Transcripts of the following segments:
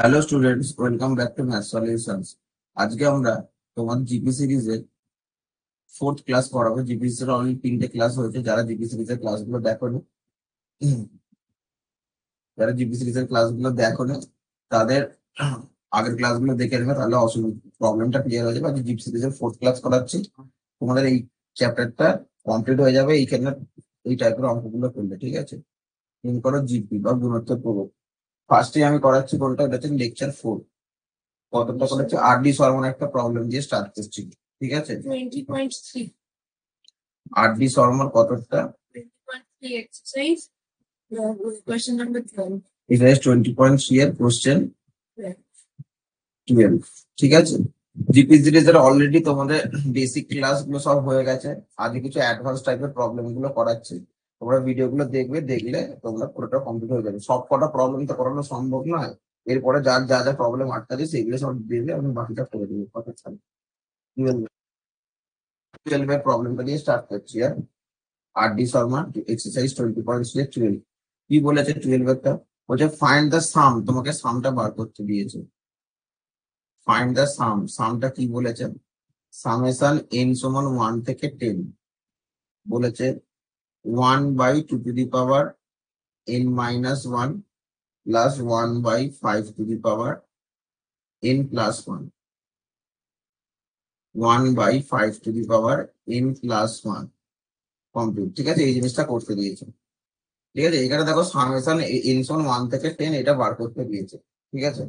Hello students welcome back to math solutions আজকে আমরা তোমার জিপি সিরিজের ফোর্থ ক্লাস করাবো জিপি সিরিজের অলরেডি তিনটে ক্লাস হয়েছে যারা জিপি সিরিজের ক্লাসগুলো দেখো যারা জিপি সিরিজের ক্লাসগুলো দেখো তাদের আগের ক্লাসগুলো দেখে নেবে তাহলে অসুবিধা প্রবলেমটা ক্লিয়ার হয়ে যাবে আজকে জিপি সিরিজের ফোর্থ ক্লাস করাচ্ছি তোমাদের এই চ্যাপ্টারটা কমপ্লিট হয়ে যাবে এইখানে এই টাইপের অঙ্কগুলো করলে ঠিক আছে মনে করো জিপি বা গুণোত্তর প্রবক্তা ফার্স্টে আমি করাচ্ছি কোনটা এটা হচ্ছে লেকচার ফোর কতটা করাচ্ছি আরডি শর্মার একটা প্রবলেম দিয়ে স্টার্ট করছি ঠিক আছে আরডি শর্মার কতটা twenty point three question twelve ঠিক আছে জিপিজি রেজার অলরেডি তোমাদের বেসিক ক্লাস গুলো সব হয়ে গেছে আগে কিছু অ্যাডভান্স টাইপের প্রবলেম গুলো করাচ্ছে তোমরা ভিডিওগুলো দেখবে দেখলে তোমরা পুরোটা কমপ্লিট হয়ে যাবে সব কটা প্রবলেম তো করানো সম্ভব নয় এরপরে যার যা যা প্রবলেম আটকাছে সেগুলো সব দেবে আমি বাকিটা করে দেবো কথা ছাড়ি টুয়েলভ এর প্রবলেমটা দিয়ে স্টার্ট করছি আর R D Sharma exercise twenty point six twelve কি বলেছে টুয়েলভ একটা বলছে ফাইন্ড দ্য সাম তোমাকে সামটা বার করতে দিয়েছে ফাইন্ড দ্য সাম সামটা কি বলেছে সামেশন এন সমান ওয়ান থেকে টেন বলেছে 1 by 2 to the power n minus 1 plus 1 by 5 to the power n plus 1. 1 by 5 to the power n plus 1 complete ঠিক আছে এই জিনিসটা করতে দিয়েছে ঠিক আছে এখানে দেখো সামেশন এন সমান 1 থেকে টেন এটা বার করতে দিয়েছে ঠিক আছে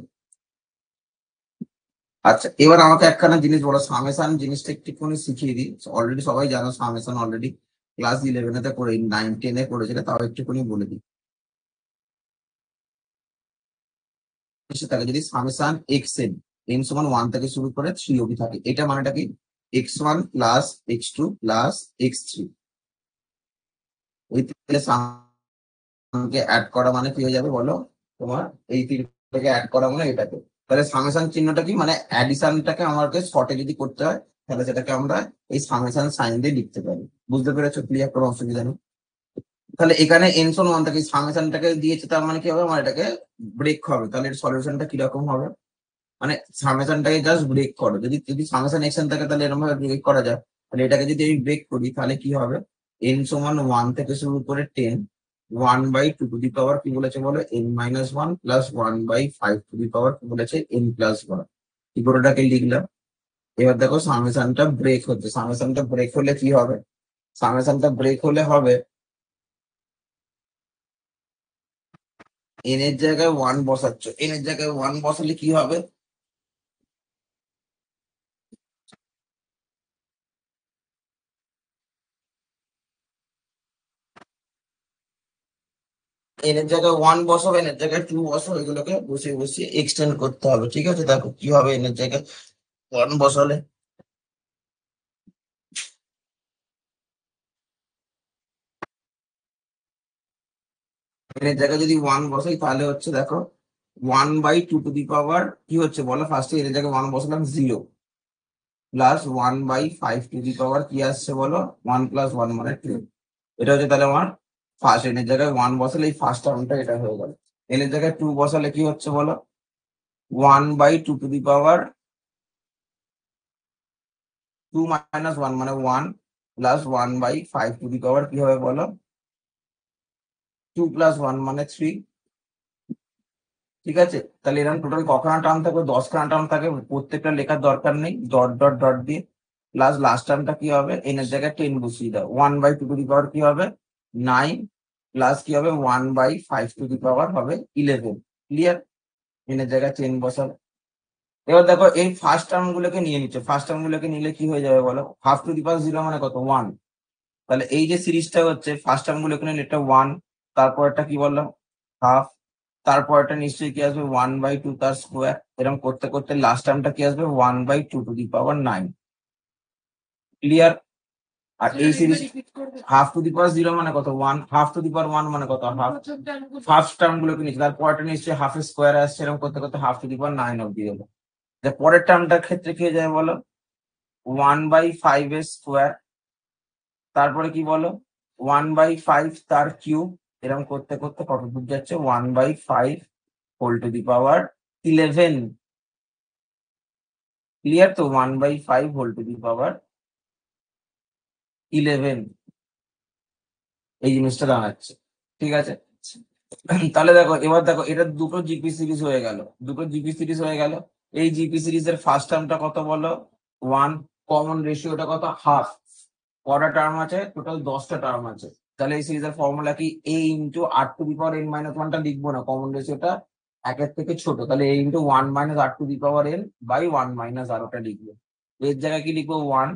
আচ্ছা এবার আমাকে একখানা জিনিস বলো সামেশন জিনিসটা একটুখানি শিখিয়ে দিই অলরেডি সবাই জানো সামেশন অলরেডি ক্লাস ইলেভেন এতে করে নাইন টেন টেনে করেছিল তাও একটুখানি বলে দিই এসে যদি সামেসান এক্স এন এন সমান ওয়ান থেকে শুরু করে থ্রি অবধি থাকে এটা মানেটা কি x one plus x two plus x three ওই তিনটাকে অ্যাড করা মানে কি হয়ে যাবে বলো তোমার এই তিনটাকে অ্যাড করা মানে এটাকে তাহলে সামেসান চিহ্নটা কি মানে অ্যাডিশনটাকে আমাকে শর্টে যদি করতে হয় তাহলে যেটাকে আমরা এই ফাংশন সাইন দিয়ে লিখতে পারি বুঝতে পেরেছো ক্লিয়ার কোনো অসুবিধা নেই তাহলে এখানে এনসন ওয়ান থেকে ফাংশনটাকে দিয়েছে তার মানে কি হবে আমার এটাকে ব্রেক হবে তাহলে এর সলিউশনটা কিরকম হবে মানে ফাংশনটাকে জাস্ট ব্রেক করো যদি যদি ফাংশন এক্সন থাকে তাহলে এরকম ভাবে ব্রেক করা যায় তাহলে এটাকে যদি আমি ব্রেক করি তাহলে কি হবে এন সমান ওয়ান থেকে শুরু করে ten one by two to the power কি বলেছে বলো n minus one plus one by five to the power কি বলেছে এন প্লাস ওয়ান কি এটাকে লিখলাম এবার দেখো সামেশনটা ব্রেক হচ্ছে সামেশনটা ব্রেক হলে কি হবে সামেশনটা ব্রেক হলে হবে এনের জায়গায় ওয়ান বসাচ্ছ এনের জায়গায় ওয়ান বসালে কি হবে এনের জায়গায় ওয়ান বসো এনের জায়গায় টু বসো এগুলোকে বসিয়ে বসিয়ে এক্সটেন্ড করতে হবে ঠিক আছে দেখো কি হবে এনের জায়গায় কন বসালে এর জায়গায় যদি ওয়ান বসাই তাহলে হচ্ছে দেখো one by two to the power কি হচ্ছে বলো ফার্স্টে এর জায়গায় ওয়ান বসালাম zero plus one by five to the power কি আসছে বলো ওয়ান প্লাস ওয়ান মানে টুয়েলভ এটা হচ্ছে তাহলে আমার ফার্স্ট এর জায়গায় ওয়ান বসালে এই ফার্স্ট টার্মটা এটা হয়ে গেল এর জায়গায় টু বসালে কি হচ্ছে বলো one by two to the power two minus one মানে one plus one by five to the power কি হবে বলো টু প্লাস ওয়ান মানে থ্রি ঠিক আছে তাহলে এরকম টোটাল কখন টার্ম থাকবে খানা টার্ম থাকে প্রত্যেকটা লেখার দরকার নেই ডট ডট ডট দিয়ে প্লাস লাস্ট টার্মটা কি হবে এন এর জায়গায় টেন বসিয়ে দাও one by two to the power কি হবে নাইন প্লাস কি হবে one by five to the power হবে ইলেভেন ক্লিয়ার এন এর জায়গায় টেন বসাবে এবার দেখো এই ফার্স্ট টার্ম গুলোকে নিয়ে নিচ্ছে ফার্স্ট টার্ম গুলোকে নিলে কি হয়ে যাবে বলো half to the power zero মানে কত ওয়ান তাহলে এই যে সিরিজটা হচ্ছে ফার্স্ট টার্ম গুলোকে নিলে এটা ওয়ান তারপরটা কি বললাম হাফ তারপরটা নিশ্চয়ই কি আসবে ওয়ান বাই টু তার স্কোয়ার এরকম করতে করতে লাস্ট টার্মটা কি আসবে one by two to the power nine clear আর এই series half to the power zero মানে কত one half to the power one মানে কত হাফ ফার্স্ট টার্ম গুলোকে নিচ্ছে তারপরটা নিশ্চয়ই হাফ স্কোয়ার আসছে এরকম করতে করতে half to the power nine অব্দি গেলো পরের টার্মটার ক্ষেত্রে কি হয়ে যাবে বলো ওয়ান বাই ফাইভ এর স্কোয়ার তারপরে কি বলো ওয়ান বাই ফাইভ তার কিউব এরকম করতে করতে কত দূর যাচ্ছে one by five whole to the power eleven clear তো one by five whole to the power eleven এই জিনিসটা দাঁড়াচ্ছে ঠিক আছে তাহলে দেখো এবার দেখো এটা দুটো জিপি সিরিজ হয়ে গেল দুটো জিপি সিরিজ হয়ে গেল এই জিপি সিরিজ এর ফার্স্ট টার্মটা কত বলো ওয়ান কমন রেশিওটা কত হাফ কটা টার্ম আছে টোটাল দশটা টার্ম আছে তাহলে এই সিরিজের ফর্মুলা কি a into R to the power n minus ওয়ানটা লিখবো না কমন রেশিওটা একের থেকে ছোট তাহলে a into one minus r to the power n by one minus r ওটা লিখবো এর জায়গায় কি লিখবো ওয়ান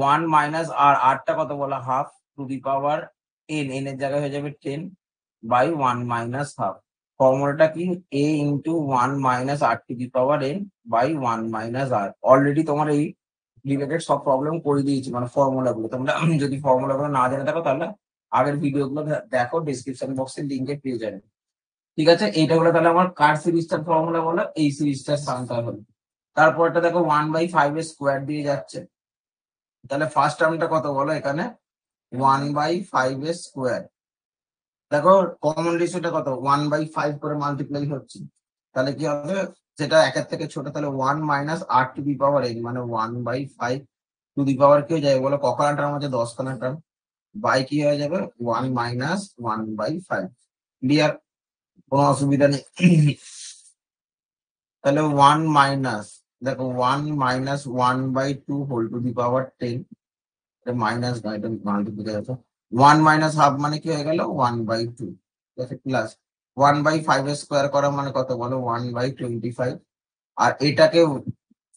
ওয়ান মাইনাস আর আরটা কত বলা half to the power n n এর জায়গায় হয়ে যাবে ten by one minus half ফর্মুলাটা কি a into one minus r to the power n by one minus r already তোমার এই রিলেটেড সব প্রবলেম করে দিয়েছি মানে ফর্মুলা গুলো তোমরা যদি ফর্মুলা গুলো না জেনে থাকো তাহলে আগের ভিডিও গুলো দেখো ডিসক্রিপশন বক্সের লিঙ্কে পেয়ে যাবে ঠিক আছে এইটা হলো তাহলে আমার কার সিরিজটার ফর্মুলা বলো এই সিরিজটার সামটা হলো তারপরটা দেখো ওয়ান বাই ফাইভ এর স্কোয়ার দিয়ে যাচ্ছে তাহলে ফার্স্ট টার্মটা কত বলো এখানে ওয়ান বাই ফাইভ এর স্কোয়ার দেখো কমন রেশিওটা কত ওয়ান বাই ফাইভ করে মাল্টিপ্লাই হচ্ছে তাহলে কি হবে যেটা একের থেকে ছোট তাহলে one minus r to the power eight মানে one by five to the power কি হয়ে যাবে বলো কখানা টার্ম আছে দশখানা টার্ম বাই কি হয়ে যাবে one minus one by five clear কোনো অসুবিধা নেই তাহলে ওয়ান মাইনাস দেখো one minus one by two whole to the power ten minus guidance multiplication one minus half মানে কি হয়ে গেল one by two plus one by five square করা মানে কত বলো ওয়ান বাই টোয়েন্টি ফাইভ আর এটাকে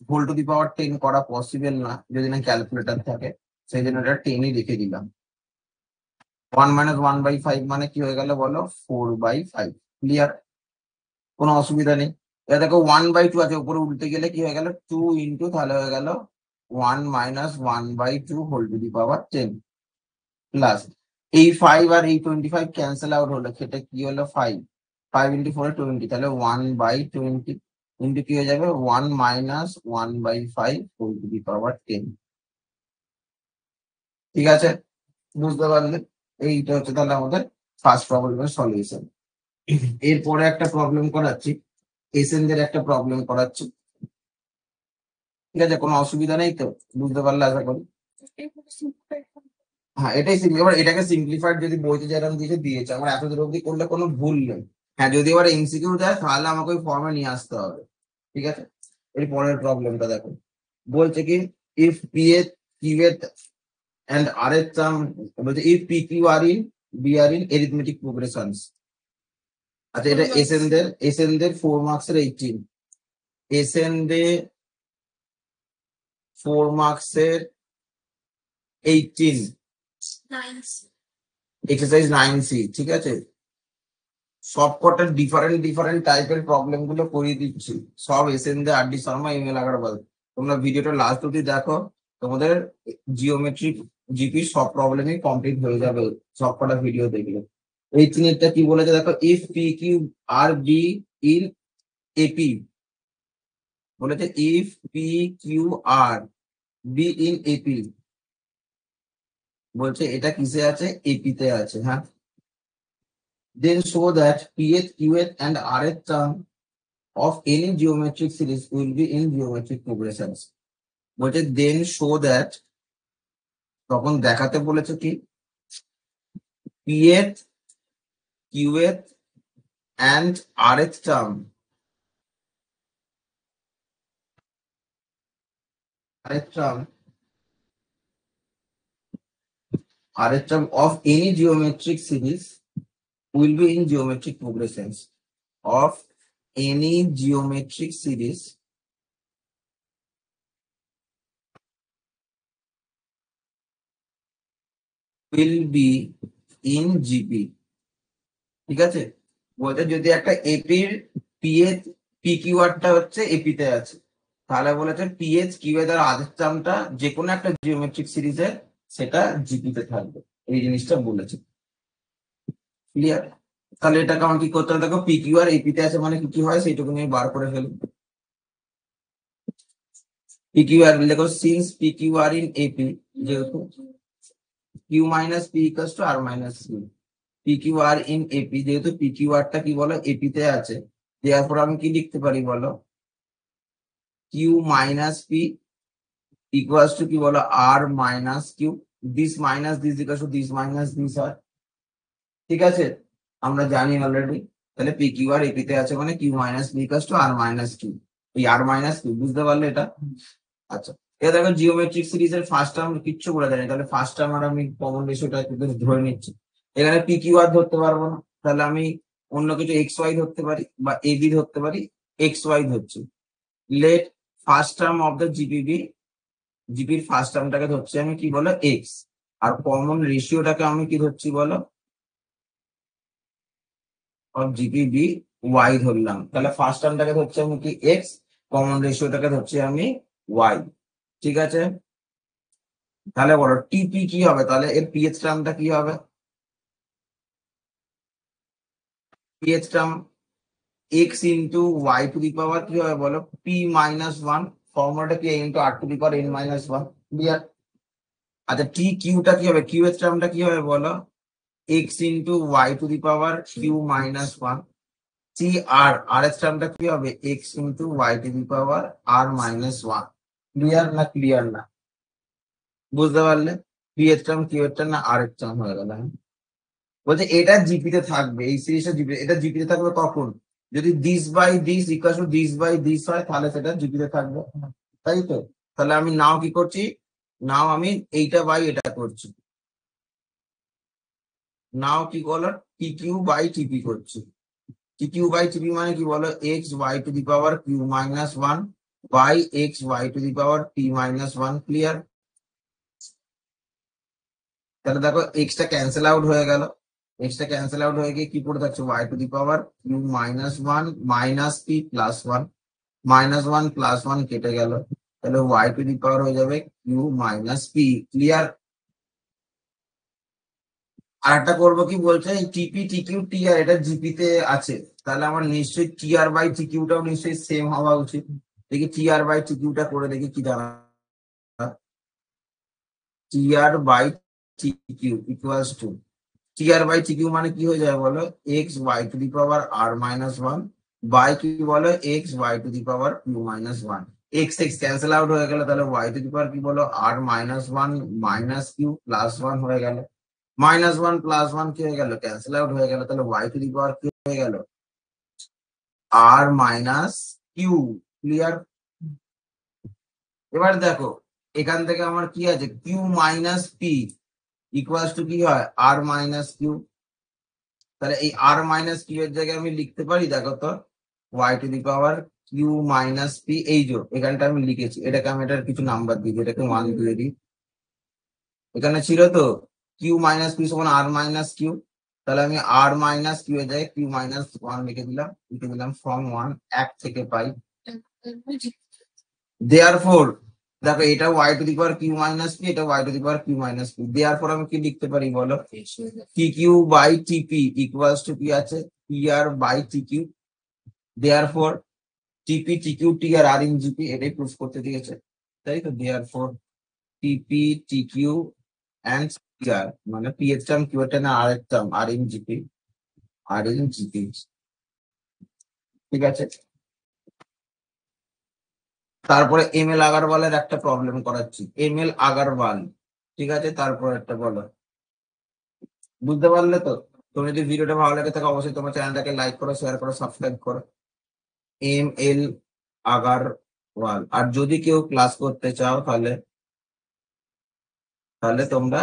whole to the power ten করা পসিবল না যদি না ক্যালকুলেটার থাকে সেই জন্য এটা টেনই রেখে দিলাম one minus one by five মানে কি হয়ে গেল বলো ফোর বাই ফাইভ ক্লিয়ার কোনো অসুবিধা নেই এটা দেখো ওয়ান বাই টু আছে উপরে উল্টে গেলে কি হয়ে গেল টু ইন্টু তাহলে হয়ে গেল one minus one by two whole to the power ten plus এই ফাইভ আর এই টোয়েন্টি ফাইভ ক্যান্সেল আউট হলো সেটা কি হলো five five into four twenty তাহলে ওয়ান বাই টোয়েন্টি ইন্টু কি হয়ে যাবে one minus one by five four to the power ten ঠিক আছে বুঝতে পারলে এইটা হচ্ছে তাহলে আমাদের ফার্স্ট প্রবলেমের সলিউশন এরপরে একটা প্রবলেম করাচ্ছি এসেনদের একটা প্রবলেম করাচ্ছি ঠিক আছে কোনো অসুবিধা নেই তো বুঝতে পারলে আশা করি হ্যাঁ এটাই সিম্পলি এবার এটাকে সিম্পলিফাইড যদি বইতে যেরকম কিছু দিয়েছে আমার এত দূর অব্দি করলে কোনো ভুল নেই হ্যাঁ যদি এবার এমসিকিউ দেয় তাহলে আমাকে ওই ফর্মে নিয়ে আসতে হবে ঠিক আছে এই পরের প্রবলেমটা দেখো বলছে কি ইফ পি এর কিউ এর অ্যান্ড আর এর টার্ম বলছে if p q r in b R in arithmetic progressions আচ্ছা এটা এস এন দের এস এন দের ফোর মার্কস এর এইটিন এস এন দে ফোর মার্কস এর এইটিন এক্সারসাইজ নাইন সি ঠিক আছে সবকটা ডিফারেন্ট ডিফারেন্ট টাইপের প্রবলেম গুলো করিয়ে দিচ্ছি সব S N Dey R D Sharma M L Aggarwal তোমরা ভিডিওটা লাস্ট অব্দি দেখো তোমাদের জিওমেট্রিক জিপি সব প্রবলেমই কমপ্লিট হয়ে যাবে সবকটা ভিডিও দেখলে এই তিনেরটা কি বলেছে দেখো if p q r b in AP বলেছে if p q r b in AP বলছে এটা কিসে আছে এপি তে আছে হ্যাঁ then show that pth qth and r এর term of any geometric series will be in geometric progressions বলছে দেন শো দ্যাট তখন দেখাতে বলেছে কি পি পিএথ কিউএথ অ্যান্ড আর এর টার্ম আর এর term RHM of any geometric series will be in geometric progressions of any geometric series will be in GP. ঠিক আছে বলতে যদি একটা এপির পিএচ পি কিউআরটা হচ্ছে এপিতে আছে তাহলে বলেছে পিএচ কিউ এর চামটা যে কোনো একটা জিওমেট্রিক সিরিজের সেটা জিপিতে থাকবে এই জিনিসটা বলেছে ক্লিয়ার তাহলে এটাকে আমার কি করতে হবে দেখো পি কিউ আর এপিতে আছে মানে কি কি হয় সেইটুকু আমি বার করে ফেলবো পি কিউ আর দেখো since p q r in AP যেহেতু q minus p equals to r minus q p q r in AP যেহেতু পি কিউ আরটা কি বলো এপিতে আছে দেওয়ার আমি কি লিখতে পারি বলো q minus p equals to কি বলো r minus q this minus this equals to this minus this হয় ঠিক আছে আমরা জানি অলরেডি তাহলে পি কিউ আর এপিতে আছে মানে q minus p equals to r minus q ওই আর মাইনাস কিউ বুঝতে পারলে এটা আচ্ছা এটা দেখো জিওমেট্রিক সিরিজের ফার্স্ট টার্ম কিচ্ছু বলে দেয়নি তাহলে ফার্স্ট টার্ম আর আমি কমন রেশিওটা ধরে নিচ্ছি এখানে পি কিউ আর ধরতে পারবো না তাহলে আমি অন্য কিছু এক্স ওয়াই ধরতে পারি বা এবি ধরতে পারি এক্স ওয়াই ধরছি let first term of the GP be জিপির ফার্স্ট টার্মটাকে ধরছি আমি কি বলো এক্স আর কমন রেশিওটাকে আমি কি ধরছি বলো জিপি বি ওয়াই ধরলাম তাহলে ফার্স্ট টার্মটাকে ধরছি আমি কি এক্স কমন রেশিওটাকে ধরছি আমি ওয়াই ঠিক আছে তাহলে বলো টিপি কি হবে তাহলে এর পিএইচ টার্মটা কি হবে pth term x into y to the power কি হবে বলো পি মাইনাস ওয়ান ফর্মুলাটা কি into r to the power n minus 1 clear আচ্ছা টি কিউটা কি হবে কিউ এর টার্মটা কি হবে বলো x into y to the power q minus 1 T r আর এর টার্মটা কি হবে x into y to the power r minus 1 clear না ক্লিয়ার না বুঝতে পারলে পি এর টার্ম কিউ এর টার্ম না আর এর টার্ম হয়ে গেল বলছে এটা জিপিতে থাকবে এই সিরিজটা জিপি এটা জিপিতে থাকবে কখন যদি this by this equal to this by this হয় তাহলে সেটা জিপিতে থাকবে তাই তো তাহলে আমি নাও কি করছি নাও আমি এইটা বাই এটা করছি নাও কি বলো টি কিউ বাই টিপি করছি টি কিউ বাই টিপি মানে কি বলো x y to the power q minus one by x y to the power t minus one clear তাহলে দেখো এক্সটা ক্যান্সেল আউট হয়ে গেল এক্সটা ক্যান্সেল আউট হয়ে গিয়ে কি পড়ে থাকছে y to the power q minus one minus p plus one minus one plus one কেটে গেল তাহলে ওয়াই টু দি পাওয়ার হয়ে যাবে কিউ মাইনাস পি ক্লিয়ার আর একটা করবো কি বলছে টিপি টিকিউ টি আর এটা জিপিতে আছে তাহলে আমার নিশ্চয়ই টি আর বাই টিকিউটাও নিশ্চয়ই সেম হওয়া উচিত দেখি টি আর বাই টিকিউটা করে দেখি কি দাঁড়া T r by T q equals to T r by T q মানে কি হয়ে যায় বলো x y to the power r minus one by কি বলো x y to the power q minus one x x cancel out হয়ে গেল তাহলে ওয়াই টু দি পাওয়ার কি বলো r minus one minus q plus one হয়ে গেল minus one plus one কি হয়ে গেল ক্যান্সেল আউট হয়ে গেল তাহলে ওয়াই টু দি পাওয়ার কি হয়ে গেল আর মাইনাস কিউ ক্লিয়ার এবার দেখো এখান থেকে আমার কি আছে q minus p equals to কি হয় আর মাইনাস কিউ তাহলে এই আর মাইনাস কিউ এর জায়গায় আমি লিখতে পারি দেখো তো y to the power q minus p এই জো এখানটা আমি লিখেছি এটাকে আমি এটার কিছু নাম্বার দিই এটাকে ওয়ান দিয়ে দিই এখানে ছিল তো কিউ মাইনাস পি সমান আর মাইনাস কিউ তাহলে আমি আর মাইনাস কিউ এর জায়গায় কিউ মাইনাস ওয়ান লিখে দিলাম লিখে দিলাম ফ্রম ওয়ান এক থেকে পাই দেয়ার ফোর দেখো এটা y to the power q minus p এটা y to the power q minus কি দেওয়ার পর আমি কি লিখতে পারি বলো T q by T p equals to p আছে T r by T q therefore T p T q T r are in p এটাই প্রুফ করতে দিয়েছে তাই তো therefore T p T q and p r মানে p এর term q এর term r এর term are in G P are in p ঠিক আছে তারপরে এম এল আগারওয়ালের একটা প্রবলেম করাচ্ছি এম এল আগারওয়াল ঠিক আছে তারপর একটা বলো বুঝতে পারলে তো তুমি যদি ভিডিওটা ভালো লাগে থাকে অবশ্যই তোমার চ্যানেলটাকে লাইক করো শেয়ার করো সাবস্ক্রাইব করো এম এল আগারওয়াল আর যদি কেউ ক্লাস করতে চাও তাহলে তাহলে তোমরা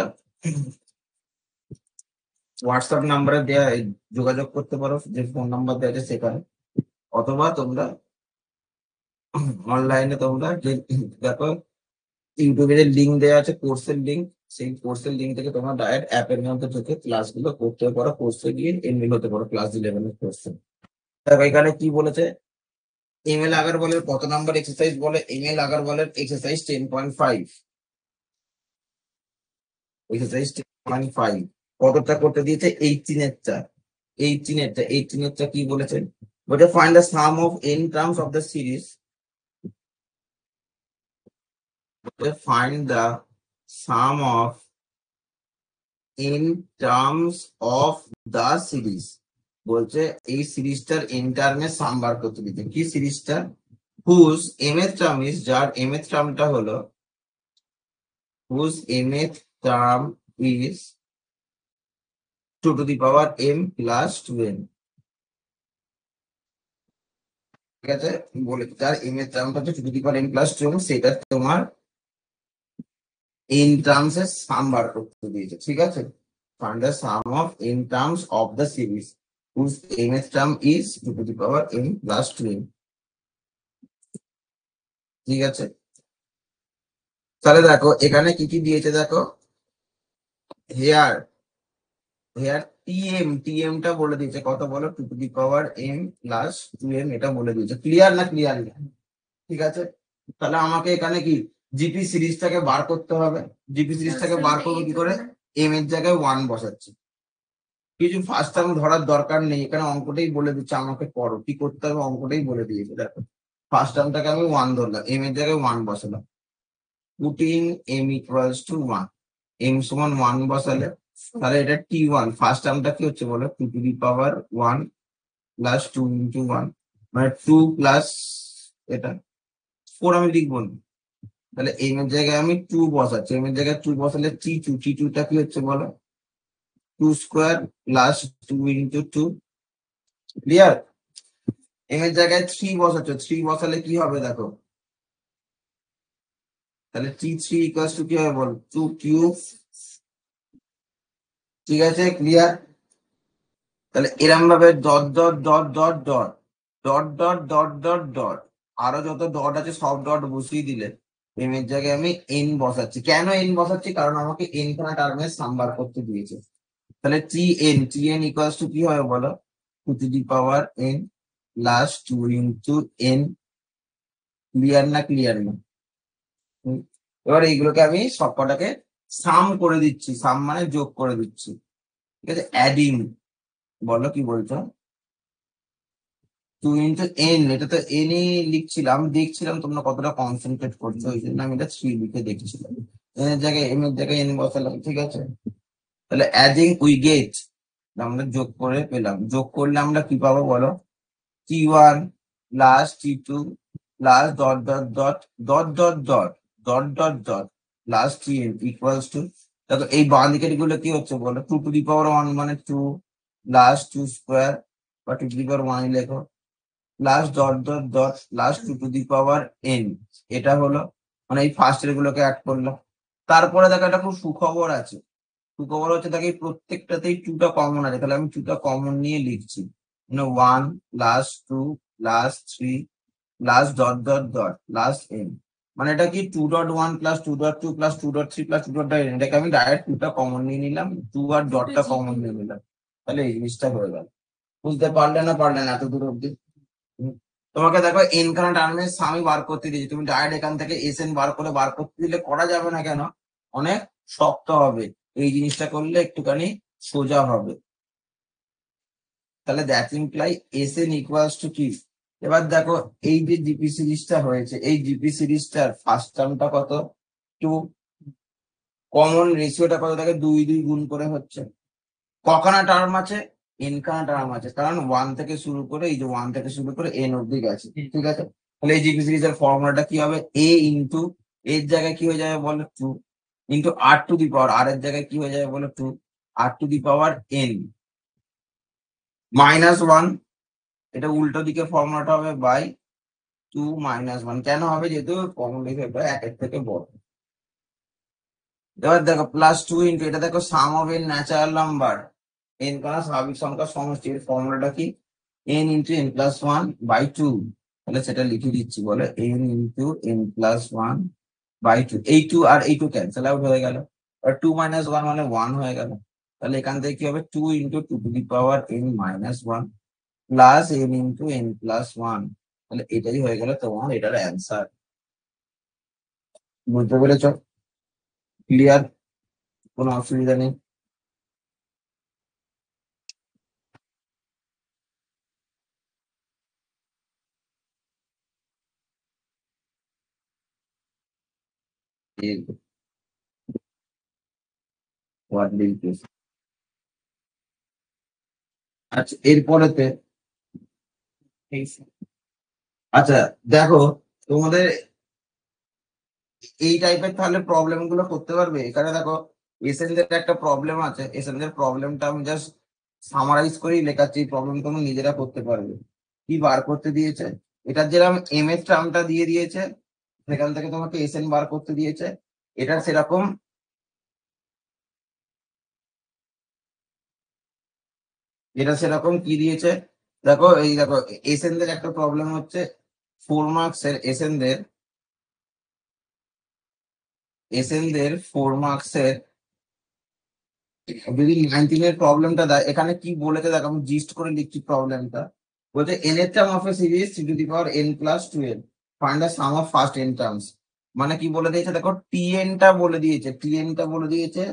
হোয়াটসঅ্যাপ নাম্বারে দেয়া যোগাযোগ করতে পারো যে ফোন নাম্বার দেওয়া আছে সেখানে অথবা তোমরা অনলাইনে তোমরা দেখো যে লিঙ্ক দেওয়া আছে কোর্সের লিঙ্ক সেই কোর্সের লিঙ্ক থেকে তোমরা ডাইরেক্ট অ্যাপের মধ্যে ঢুকে গুলো করতে পারো কোর্সে গিয়ে এনরোল হতে পারো ক্লাস এর কোর্সে দেখো এখানে কি বলেছে ইমেল আগারওয়ালের কত নাম্বার এক্সারসাইজ বলে ইমেল আগারওয়ালের exercise ten point five exercise ten point five কতটা করতে দিয়েছে এইটিনের টা এইটিনের টা এইটিনের টা কি বলেছেন বলছে find the sum of n terms of the series find the sum of in terms of the series বলছে এই সিরিজটার এন টার্মে সাম বার করতে দিচ্ছে কি সিরিজটা whose m th term is যার এম এথ টার্মটা হলো whose m th term is two to the power m plus two m ঠিক আছে বলে তার এম টার্মটা হচ্ছে two to the power m plus two m সেটা তোমার ইন টার্মস এর সাম বার করতে দিয়েছে ঠিক আছে find the sum of n terms of the series whose mth term is 2 e to the power n plus 2n ঠিক আছে তাহলে দেখো এখানে কি কি দিয়েছে দেখো হেয়ার হেয়ার টিএম টা বলে দিয়েছে কত বলো two to the power m plus two m এটা বলে দিয়েছে ক্লিয়ার না ক্লিয়ার না ঠিক আছে তাহলে আমাকে এখানে কি জিপি সিরিজটাকে বার করতে হবে জিপি সিরিজটাকে বার করবো কি করে এম এর জায়গায় ওয়ান বসাচ্ছি কিছু ফার্স্ট টার্ম ধরার দরকার নেই এখানে অঙ্কটাই বলে দিচ্ছে আমাকে পড়ো কি করতে হবে অঙ্কটাই বলে দিয়েছে দেখো ফার্স্ট টার্মটাকে আমি ওয়ান ধরলাম এম এর জায়গায় ওয়ান বসালাম putting m equals to one m সমান ওয়ান বসালে তাহলে এটা টি ওয়ান ফার্স্ট টার্মটা কি হচ্ছে বলো two to the power one plus two into one মানে টু প্লাস এটা ফোর আমি লিখবো না তাহলে এম এর জায়গায় আমি টু বসাচ্ছি এম এর জায়গায় টু বসালে টি টু টি টুটা কি হচ্ছে বলো two square plus two into two clear m এর জায়গায় থ্রি বসাচ্ছ থ্রি বসালে কি হবে দেখো তাহলে টি থ্রি ইকুয়াল টু কি হবে বল টু কিউব ঠিক আছে ক্লিয়ার তাহলে এরম ভাবে dot dot dot dot dot dot dot dot dot dot আরো যত ডট আছে সব ডট বসিয়ে দিলে এম এর জায়গায় আমি এন বসাচ্ছি কেন এন বসাচ্ছি কারণ আমাকে এন খানা টার্মের সাম্বার করতে দিয়েছে তাহলে T n T n equals to কি হবে বলো two to the power n plus two in two n clear না ক্লিয়ার না এবার এইগুলোকে আমি সবকটাকে সাম করে দিচ্ছি সাম মানে যোগ করে দিচ্ছি ঠিক আছে অ্যাডিং বলো কি বলছো টু ইন্টু এন এটা তো এন এ লিখছিলাম দেখছিলাম তোমরা কতটা কনসেন্ট্রেট করছো ওই জন্য আমি এটা থ্রি লিখে দেখছিলাম এন এর জায়গায় এম এর জায়গায় এন বসালাম ঠিক আছে তাহলে অ্যাজিং উই গেট আমরা যোগ করে পেলাম যোগ করলে আমরা কি পাবো বলো T one plus T two plus dot dot dot dot dot dot dot dot dot plus T n equals to দেখো এই বাঁ গুলো কি হচ্ছে বলো two to the power one মানে টু প্লাস টু স্কোয়ার বা two to the power one লেখো plus dot dot dot plus two to the power n এটা হলো মানে এই ফার্স্টের গুলোকে অ্যাড করলাম তারপরে দেখো একটা খুব সুখবর আছে সুখবর হচ্ছে দেখো এই প্রত্যেকটাতেই টুটা কমন আছে তাহলে আমি টুটা কমন নিয়ে লিখছি মানে one plus two plus three plus dot dot dot plus n মানে এটা কি two dot one plus two dot two plus two dot three plus two dot n এটাকে আমি ডাইরেক্ট টুটা কমন নিয়ে নিলাম টু আর ডটটা কমন নিয়ে নিলাম তাহলে এই জিনিসটা হয়ে গেল বুঝতে পারলে না পারলে না এত দূর অব্দি তোমাকে দেখো এন কারণ টার্মের সামি বার করতে দিয়েছি তুমি ডাইরেক্ট এখান থেকে এস এন বার করে বার করতে দিলে করা যাবে না কেন অনেক শক্ত হবে এই জিনিসটা করলে একটুখানি সোজা হবে তাহলে that imply S n equals to কি এবার দেখো এই যে জিপি সিরিজটা হয়েছে এই জিপি সিরিজটার ফার্স্ট টার্মটা কত টু কমন রেশিওটা কত থাকে দুই দুই গুণ করে হচ্ছে কখনো টার্ম আছে ইনকাম টার্ম আছে কারণ ওয়ান থেকে শুরু করে এই যে ওয়ান থেকে শুরু করে এন অব্দি গেছে ঠিক আছে তাহলে এই জিপি সিরিজের ফর্মুলাটা কি হবে এ ইন্টু এর জায়গায় কি হয়ে যাবে বলো two into R to the power আর এর জায়গায় কি হয়ে যাবে বলো টু আর to the power n minus one এটা উল্টো দিকে ফর্মুলাটা হবে বাই টু মাইনাস ওয়ান কেন হবে যেহেতু ফর্মুলা এক এর থেকে বড় এবার দেখো প্লাস টু ইন্টু এটা দেখো sum of n natural number n কোন স্বাভাবিক সংখ্যা সমষ্টির ফর্মুলাটা কি n n n plus one by two তাহলে সেটা লিখে দিচ্ছি বলে n n n plus one by two এই টু আর এই টু ক্যান্সেল আউট হয়ে গেল আর টু মাইনাস ওয়ান মানে ওয়ান হয়ে গেল তাহলে এখান থেকে কি হবে টু 2 টু দি power n minus one plus n n plus one তাহলে এটাই হয়ে গেল তোমার এটার অ্যান্সার বুঝতে পেরেছ ক্লিয়ার কোনো অসুবিধা নেই in ওয়ার্ডিং আচ্ছা এরপরেতে আচ্ছা দেখো তোমাদের এই টাইপের তাহলে প্রবলেম গুলো করতে পারবে এখানে দেখো এসএনদের একটা প্রবলেম আছে এসএনদের প্রবলেমটা আমি জাস্ট সামারাইজ করেই লেখাচ্ছি প্রবলেম তুমি নিজেরা করতে পারবে কি বার করতে দিয়েছে এটা যেরকম এম এস টার্মটা দিয়ে দিয়েছে এখান থেকে তোমাকে এসএন বার করতে দিয়েছে এটা সেরকম এটা সেরকম কি দিয়েছে দেখো এই দেখো এন দের একটা প্রবলেম হচ্ছে ফোর মার্কস এর এন দের এন দের ফোর মার্কস এর যদি নাইনটিন এর প্রবলেমটা দেয় এখানে কি বলেছে দেখো আমি জিস্ট করে লিখছি প্রবলেমটা বলছে এন এর term of a series C to the power n plus twelve find the sum of first n terms মানে কি বলে দিয়েছে দেখো টা বলে দিয়েছে টা বলে দিয়েছে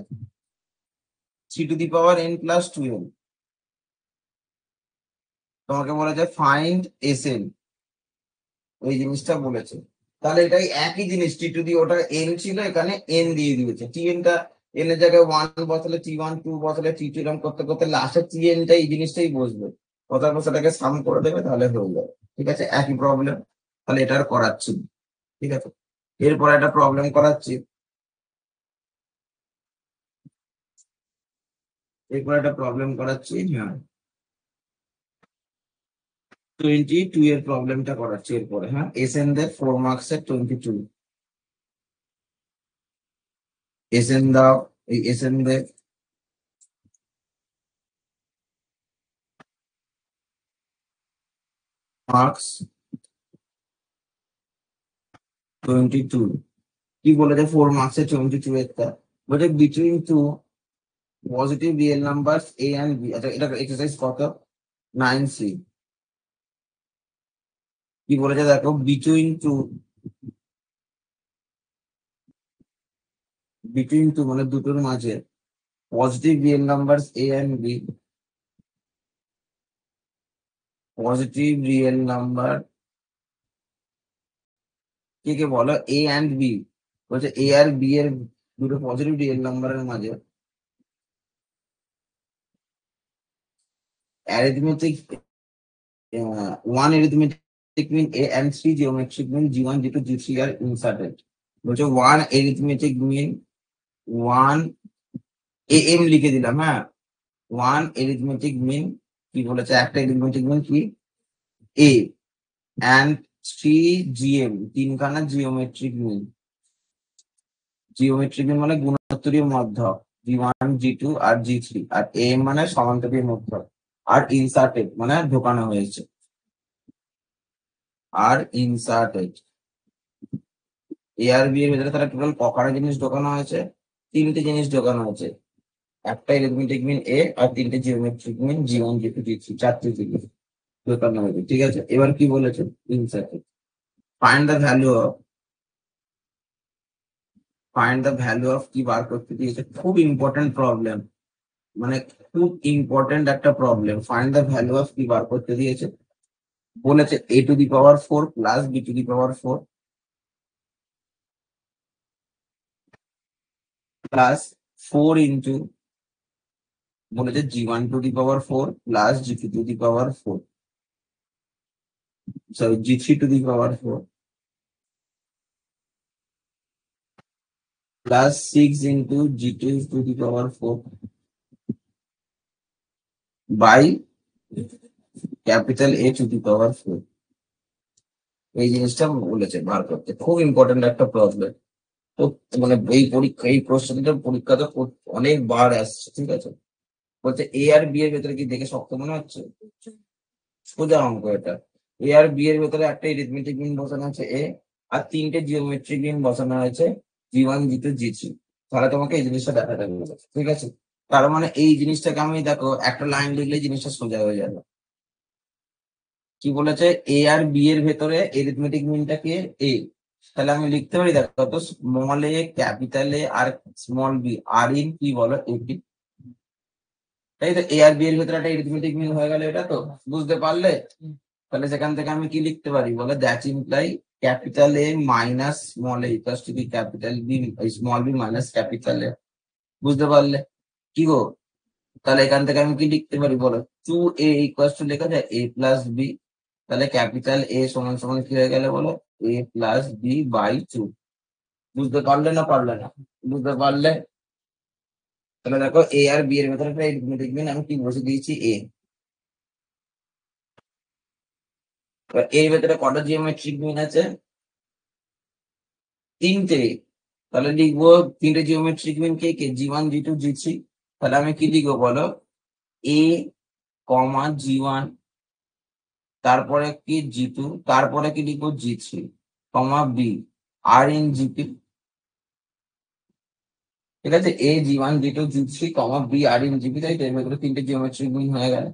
3 to the power n plus twelve তোমাকে বলেছে ফাইন্ড এস এন ওই জিনিসটা বলেছে তাহলে এটাই একই জিনিস টি টু দি ওটা এন ছিল এখানে এন দিয়ে দিয়েছে টি টা এন এর জায়গায় ওয়ান বসালে টি ওয়ান টু বসালে টি টু এরকম করতে করতে লাস্টে টি টা এই জিনিসটাই বসবে পর সেটাকে সাম করে দেবে তাহলে হয়ে যাবে ঠিক আছে একই প্রবলেম তাহলে এটা আর করাচ্ছি ঠিক আছে এরপর একটা প্রবলেম করাচ্ছি এরপর একটা প্রবলেম করাচ্ছি হ্যাঁ টোয়েন্টি টু এর প্রবলেমটা করাচ্ছি এরপরে হ্যাঁ এস এন দে ফোর মার্কস এর টোয়েন্টি টু এস এন দাও এই এস এন দে মার্কস টোয়েন্টি টু কি বলেছে ফোর মার্কসে টোয়েন্টি টু একটা বলে between two positive real numbers a and b আচ্ছা এটা এক্সারসাইজ কত নাইন সি কি বলেছে দেখো বিটুইন টু বিটুইন টু মানে দুটোর মাঝে positive real number a and b positive real number কে কে বলো এ অ্যান্ড বি বলছে এ আর বি এর দুটো পজিটিভ রিয়েল নাম্বারের মাঝে arithmetic one arithmetic mean a and C geometric mean G one G two G three are inserted বলছে one arithmetic mean one A M লিখে দিলাম হ্যাঁ ওয়ান অ্যারিথমেটিক মিন কি বলেছে একটা অ্যারিথমেটিক মিন কি এ অ্যান্ড থ্রি জিএম তিনখানা geometric mean geometric mean মানে গুণোত্তরীয় মধ্যক জি ওয়ান জি টু আর জি থ্রি আর এম মানে সমান্তরীয় মধ্যক আর ইনসার্টেড মানে ঢোকানো হয়েছে আর ইনসার্টেড এ আর বি এর ভেতরে তারা টোটাল কখানা জিনিস ঢোকানো হয়েছে তিনটে জিনিস ঢোকানো হয়েছে একটা ইলেকট্রিক মিন এ আর তিনটে geometric mean G one G two G three চারটে জিনিস একানব্বই ঠিক আছে এবার কি বলেছে inserted find the value of find the value of কি বার করতে দিয়েছে খুব ইম্পর্টেন্ট প্রবলেম মানে খুব ইম্পর্টেন্ট একটা problem find the value of কি বার করতে দিয়েছে বলেছে a to the power four plus b to the power four plus four into বলেছে G one to the power four plus G to the power power sorry, G3 to the power 4 plus 6 into G2 to the power 4 by capital A to the power 4. এই জিনিসটা বলেছে বার করতে খুব important একটা problem তো মানে এই পরীক্ষা এই প্রশ্নটা পরীক্ষা তো অনেকবার আসছে ঠিক আছে বলছে এ আর বি এর ভেতরে কি দেখে শক্ত মনে হচ্ছে সোজা অঙ্ক এটা এ আর বি এর ভেতরে একটা ইরিথমেটিক মিন বসানো আছে এ আর তিনটে জিওমেট্রিক মিন বসানো হয়েছে G one G two G three তাহলে তোমাকে এই জিনিসটা দেখাতে হবে ঠিক আছে তার মানে এই জিনিসটাকে আমি দেখো একটা লাইন লিখলে জিনিসটা সোজা হয়ে যাবে কি বলেছে এ আর বি এর ভেতরে এরিথমেটিক মিনটাকে এ তাহলে আমি লিখতে পারি দেখো তো স্মল এ ক্যাপিটাল এ আর স্মল বি আর ইন কি বলো এটি তাই তো এ আর বি এর ভেতরে একটা এরিথমেটিক মিন হয়ে গেল এটা তো বুঝতে পারলে তাহলে সেখান থেকে আমি কি লিখতে পারি বলে that imply capital A minus small S to B capital B small b minus capital A বুঝতে পারলে কি গো তাহলে এখান থেকে আমি কি লিখতে পারি বলো টু এ ইকুয়াস টু লেখা যায় এ প্লাস বি তাহলে ক্যাপিটাল এ সমান সমান কি হয়ে গেলে বলো a plus b by two বুঝতে পারলে না পারলে না বুঝতে পারলে তাহলে দেখো এ আর বি এর ভেতরে দেখবেন আমি কি বসে দিয়েছি এ এবার এর ভেতরে কটা জিওমেট্রিক মিন আছে তিনটে তাহলে লিখবো তিনটে জিওমেট্রিক মিন কে কে G one G two G three তাহলে আমি কি লিখবো বলো এ কমা জি ওয়ান তারপরে কি জি টু তারপরে কি লিখবো G three comma b are G GP ঠিক আছে A G one G two G three comma b are G GP তাই তো এর ভেতরে তিনটে জিওমেট্রিক মিন হয়ে গেল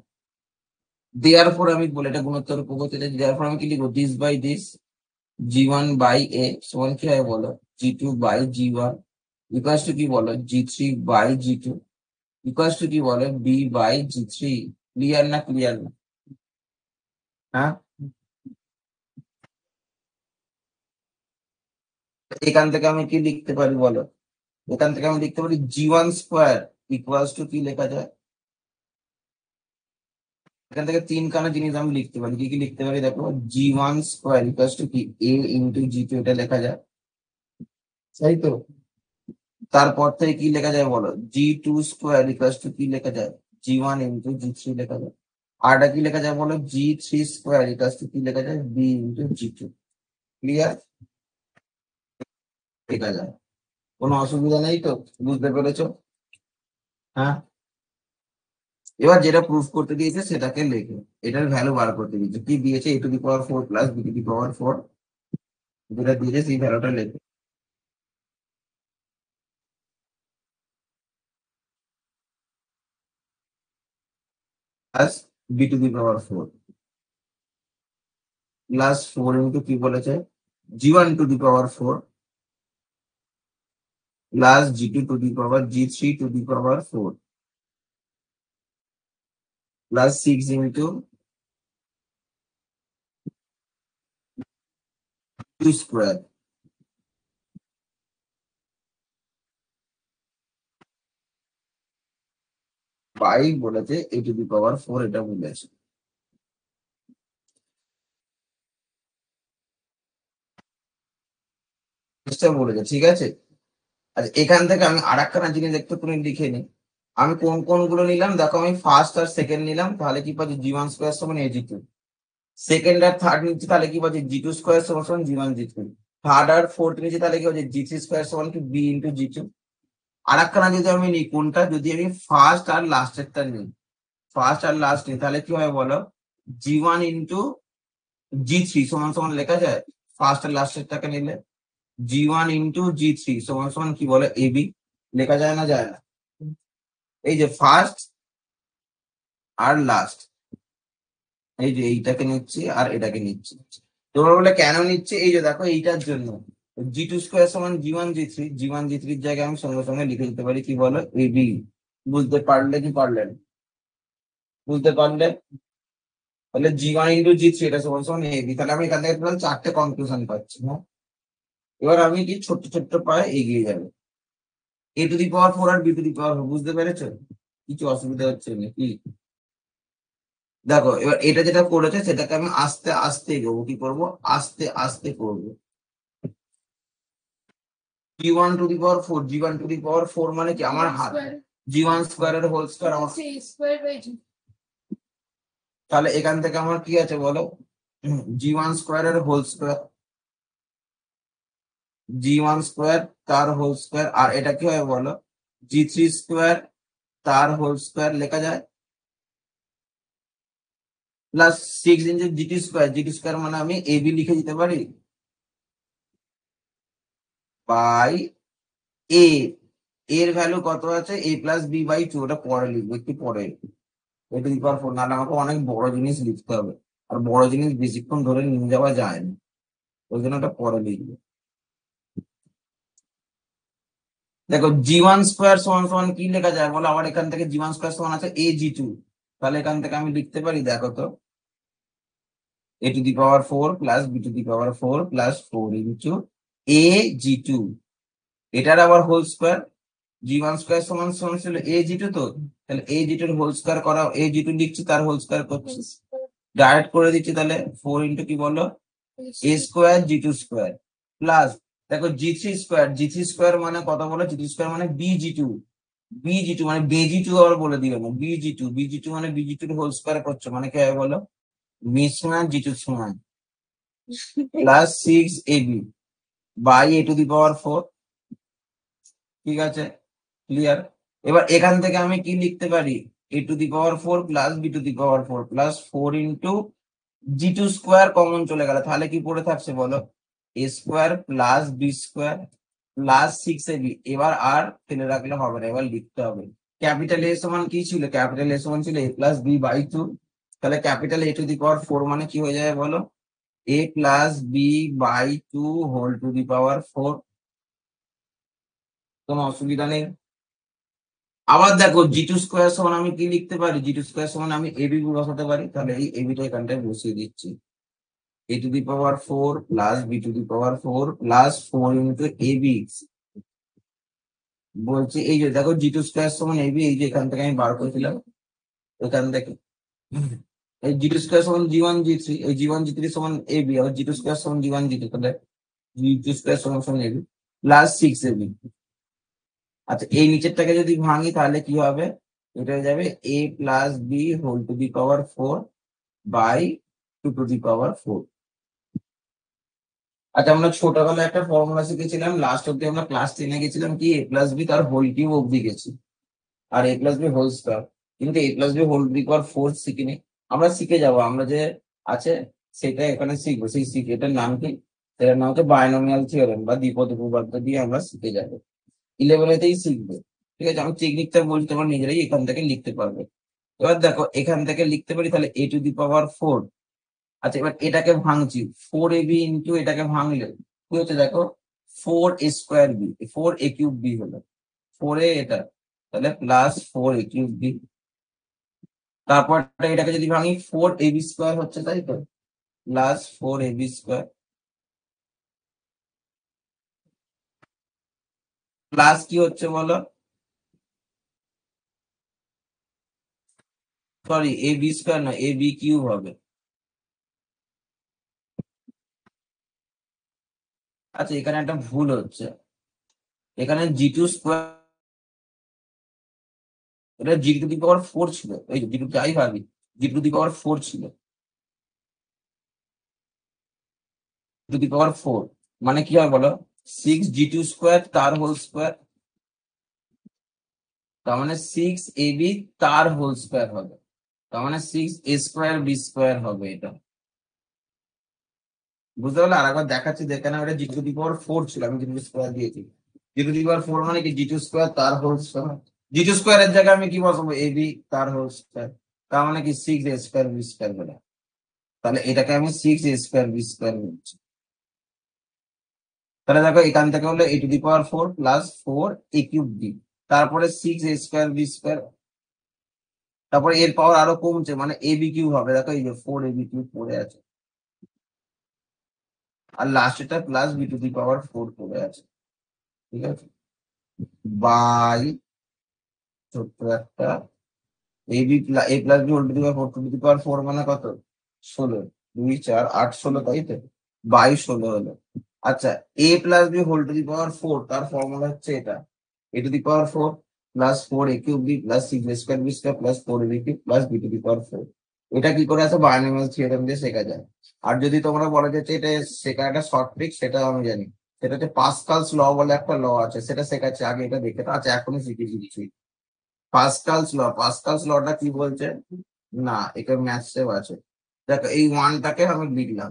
দেওয়ার পর আমি বলে এটা গুণোত্তর পদ্ধতিতে দেওয়ার পর আমি কি লিখবো this by this G one by a সমান কি হয় বলো G two by G one equals to কি বলো G three by G two equals to কি বলো b by G three clear না ক্লিয়ার না হ্যাঁ এখান থেকে আমি কি লিখতে পারি বলো এখান থেকে আমি লিখতে পারি G one square equals to কি লেখা যায় এখান থেকে তিন কানা জিনিস আমি লিখতে পারি কি কি লিখতে পারি দেখো G one square equals to কি এ ইন্টু জি টু এটা লেখা যায় তাই তো তারপর থেকে কি লেখা যায় বলো G two square equals to কি লেখা যায় G one into G three লেখা যায় আরটা কি লেখা যায় বলো G three square equals to কি লেখা যায় b into G two clear লেখা যায় কোনো অসুবিধা নেই তো বুঝতে পেরেছো হ্যাঁ এবার যেটা প্রুফ করতে দিয়েছে সেটাকে লেখে এটার ভ্যালু বার করতে দিয়েছে কি দিয়েছে a to the power four plus b to the power four যেটা দিয়েছে সেই ভ্যালুটা লেখে plus b to the power four plus four into কি বলেছে G one to the power four plus G two to the power G three to the power four plus six into two square by বলেছে a to the power four এটা ভুলে আছে বলেছে ঠিক আছে আচ্ছা এখান থেকে আমি আর একখানা জিনিস একটু তুমি লিখে নিই আমি কোন কোনগুলো নিলাম দেখো আমি ফার্স্ট আর সেকেন্ড নিলাম তাহলে কি পাচ্ছি জি ওয়ান স্কোয়ার সমান এ জি টু সেকেন্ড আর থার্ড নিচ্ছি তাহলে কি পাচ্ছি জি টু স্কোয়ার সমান সমান G one G three third আর ফোর্থ নিচ্ছি তাহলে কি হচ্ছে জি থ্রি স্কোয়ার সমান কি বি ইন্টু জি টু আর একখানা যদি আমি নিই কোনটা যদি আমি ফার্স্ট আর লাস্টেরটা নিই ফার্স্ট আর লাস্ট নিই তাহলে কি হয় বলো G one into G three সমান সমান লেখা যায় ফার্স্ট আর লাস্টেরটাকে নিলে G one into G three সমান সমান কি বলে এবি লেখা যায় না যায় না এই যে ফার্স্ট আর লাস্ট এই যে এইটাকে নিচ্ছি আর এটাকে নিচ্ছি তোমরা বলে কেন নিচ্ছে এই যে দেখো এইটার জন্য জি টু স্কোয়ার সমান G one G three G one G থ্রির জায়গায় আমি সঙ্গে সঙ্গে লিখে দিতে পারি কি বলো বি বুঝতে পারলে কি পারলেন বুঝতে পারলে তাহলে G one into G three এটা সমান সমান বি তাহলে আমি এখান থেকে চারটে কনক্লুশন পাচ্ছি হ্যাঁ এবার আমি কি ছোট্ট ছোট্ট পায়ে এগিয়ে যাবে a to the power four আর বি টু দি পাওয়ার বুঝতে পেরেছো কিছু অসুবিধা হচ্ছে নাকি দেখো এবার এটা যেটা করেছে সেটাকে আমি আস্তে আস্তে এগোবো কি করবো আস্তে আস্তে করবো G one to the power four G one to the power four মানে কি আমার হাত জি ওয়ান স্কোয়ারের হোল স্কোয়ার আমার তাহলে এখান থেকে আমার কি আছে বলো জি ওয়ান স্কোয়ার এর whole square G one square তার হোল স্কোয়ার আর এটা কি হয় বলো জি থ্রি স্কোয়ার তার হোল স্কোয়ার লেখা যায় plus six G G T square G T square মানে আমি এ বি লিখে দিতে পারি বাই এ এর ভ্যালু কত আছে a plus b by two ওটা পরে লিখবো একটু পরে এ টু ফোর নাহলে আমাকে অনেক বড় জিনিস লিখতে হবে আর বড় জিনিস বেশিক্ষণ ধরে নিয়ে যাওয়া যায় না ওই জন্য ওটা পরে লিখবো দেখো জি ওয়ান স্কোয়ার সমান সমান কি লেখা যায় বলো আবার এখান থেকে জি ওয়ান স্কোয়ার সমান আছে এ জি টু তাহলে এখান থেকে আমি লিখতে পারি দেখো তো a to the power four plus b to the power four plus four into a G two এটার আবার whole square G one square সমান সমান ছিল এ জি টু তো তাহলে এ জি টুর হোল স্কোয়ার করা এ জি টু লিখছি তার হোল স্কোয়ার করছি ডাইরেক্ট করে দিচ্ছি তাহলে ফোর ইন্টু কি বলো a square G two square plus দেখো G three square G three square মানে কত বলে জি থ্রি স্কোয়ার মানে বিজি টু বিজি টু মানে বিজি টু আবার বলে দিও না বিজি টু বিজি টু মানে বিজি টু হোল স্কোয়ার করছো মানে কি হয় বলো বি সমান জি টু সমান plus six a b by a to the power four ঠিক আছে ক্লিয়ার এবার এখান থেকে আমি কি লিখতে পারি a to the power four plus b to the power four plus four into G two square common চলে গেল তাহলে কি পড়ে থাকছে বলো a square plus b square plus six a b এবার আর ফেলে রাখলে হবে না এবার লিখতে হবে ক্যাপিটাল এ সমান কি ছিল ক্যাপিটাল এ সমান ছিল a plus b by two তাহলে capital a to the power four মানে কি হয়ে যাবে বলো a plus b by two whole to the power four কোনো অসুবিধা নেই আবার দেখো জি টু স্কোয়ার সমান আমি কি লিখতে পারি জি টু স্কোয়ার সমান আমি এবি বসাতে পারি তাহলে এই এবিটা এখানটায় বসিয়ে দিচ্ছি a to the power 4 plus b to the power 4 plus 4 into ab বলছি এই যে দেখো জি টু স্কোয়ার সমান এবি এই যে এখান থেকে আমি বার করেছিলাম এখান থেকে এই জি টু স্কোয়ার সমান জি ওয়ান জি থ্রি এই জি ওয়ান জি থ্রি সমান এবি আবার জি টু স্কোয়ার সমান জি ওয়ান জি টু তাহলে জি টু স্কোয়ার সমান সমান এবি প্লাস সিক্স এবি আচ্ছা এই নিচেরটাকে যদি ভাঙি তাহলে কি হবে এটা যাবে a plus b whole to the power four by two to the power four আচ্ছা আমরা ছোটবেলায় একটা ফর্মুলা শিখেছিলাম লাস্ট অব্দি আমরা ক্লাস টেনে গেছিলাম কি এ প্লাস বি তার হোল কিউব অব্দি গেছি আর a plus b whole square কিন্তু a plus b whole b power four শিখিনি আমরা শিখে যাবো আমরা যে আছে সেটা এখানে শিখবো সেই শিখ এটার নাম কি সেটার নাম হচ্ছে বায়নমিয়াল থিওরেম বা দ্বিপদ উপপাদ্য দিয়ে আমরা শিখে যাব ইলেভেনেতেই শিখবে ঠিক আছে আমি টেকনিকটা বলছি তোমার নিজেরাই এখান থেকে লিখতে পারবে এবার দেখো এখান থেকে লিখতে পারি তাহলে এ টু দি পাওয়ার ফোর আচ্ছা এবার এটাকে ভাঙছি ফোর এ বি ইন্টু এটাকে ভাঙলে কি হচ্ছে দেখো four a square b four a cube b হলো ফোর এ এটা তাহলে plus four a cube b তারপর এটাকে যদি ভাঙি ফোর এ বি স্কোয়ার হচ্ছে তাই তো plus four a b square plus কি হচ্ছে বলো সরি এ বি স্কোয়ার না এ বি কিউব হবে আচ্ছা এখানে একটা ভুল হচ্ছে এখানে জি টু স্কোয়ার এটা জি টু দি পাওয়ার ফোর ছিল এই জি টু যাই ভাবি G to the power four ছিল টু দি পাওয়ার ফোর মানে কি হয় বলো সিক্স জি টু স্কোয়ার তার হোল স্কোয়ার তার মানে সিক্স এ বি তার হোল স্কোয়ার হবে তার মানে six a square b square হবে এটা বুঝতে পারলে আর একবার দেখাচ্ছি যেখানে ওটা জি টু দি পাওয়ার ফোর ছিল আমি জি টু স্কোয়ার দিয়েছি জি টু দি পাওয়ার ফোর মানে কি জি টু স্কোয়ার তার whole square G two square এর জায়গায় আমি কি বসবো এ বি তার হোল স্কোয়ার তার মানে কি six a square b square বলে তাহলে এটাকে আমি six a square b square বলছি তাহলে দেখো এখান থেকে হলো a to the power four plus four a cube b তারপরে six a square b square তারপরে এর পাওয়ার আরো কমছে মানে এ বি কিউব হবে দেখো এই যে ফোর এ বি কিউব পড়ে আছে আর লাস্ট এটা plus b to the power four পড়ে আছে ঠিক আছে বাই ছোট্ট একটা a b a plus b whole power four to the power four মানে কত ষোলো দুই চার আট ষোলো তাই তো বাই ষোলো হলো আচ্ছা a plus b whole the power four তার ফর্মুলা হচ্ছে এটা a to the power four plus four a cube b plus six square b square plus four a b cube plus b to the power four এটা কি করে আছে বার্নিমাস theorem দিয়ে শেখা যায় আর যদি তোমরা বলা যাচ্ছে এটা শেখা একটা শর্ট ট্রিক সেটা আমি জানি সেটা হচ্ছে পাসকালস ল বলে একটা ল আছে সেটা শেখাচ্ছে আগে এটা দেখে তো আচ্ছা এখনই শিখেছি কিছুই পাসকালস ল পাসকালস লটা কি বলছে না এটা ম্যাথসেও আছে দেখো এই ওয়ানটাকে আমি লিখলাম